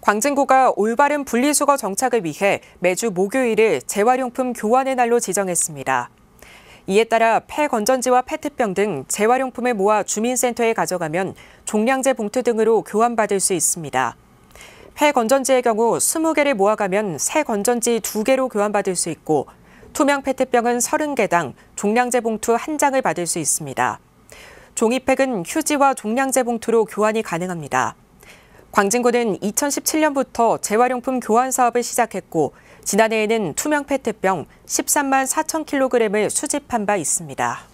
광진구가 올바른 분리수거 정착을 위해 매주 목요일을 재활용품 교환의 날로 지정했습니다. 이에 따라 폐건전지와 페트병 등 재활용품을 모아 주민센터에 가져가면 종량제 봉투 등으로 교환받을 수 있습니다. 폐건전지의 경우 20개를 모아가면 새 건전지 2개로 교환받을 수 있고 투명 페트병은 30개당 종량제 봉투 1장을 받을 수 있습니다. 종이팩은 휴지와 종량제 봉투로 교환이 가능합니다. 광진구는 2017년부터 재활용품 교환 사업을 시작했고 지난해에는 투명 페트병 13만 4천 킬로그램을 수집한 바 있습니다.